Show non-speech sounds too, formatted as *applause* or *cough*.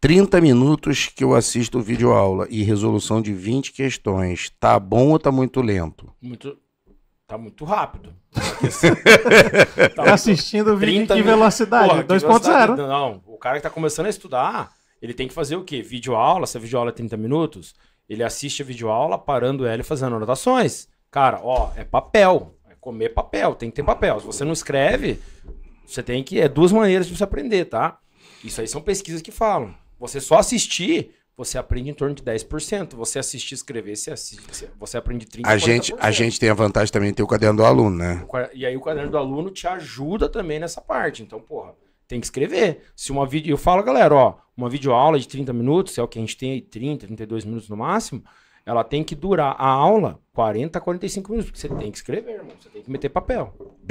30 minutos que eu assisto vídeo aula e resolução de 20 questões. Tá bom ou tá muito lento? Muito. Tá muito rápido. *laughs* tá muito... assistindo vídeo aula mil... velocidade, 2.0. Não, o cara que tá começando a estudar, ele tem que fazer o quê? Vídeo aula, se a vídeo aula é 30 minutos, ele assiste a vídeo aula, parando ela e fazendo anotações. Cara, ó, é papel. É comer papel, tem que ter papel. Se você não escreve, você tem que. É duas maneiras de você aprender, tá? Isso aí são pesquisas que falam. Você só assistir, você aprende em torno de 10%. Você assistir escrever, você, assiste, você aprende 30%. A gente, a gente tem a vantagem também de ter o caderno do aluno, né? E aí o caderno do aluno te ajuda também nessa parte. Então, porra, tem que escrever. Se uma vídeo, eu falo, galera, ó, uma videoaula de 30 minutos, é o que a gente tem aí, 30, 32 minutos no máximo, ela tem que durar a aula 40, 45 minutos, porque você tem que escrever, irmão, você tem que meter papel.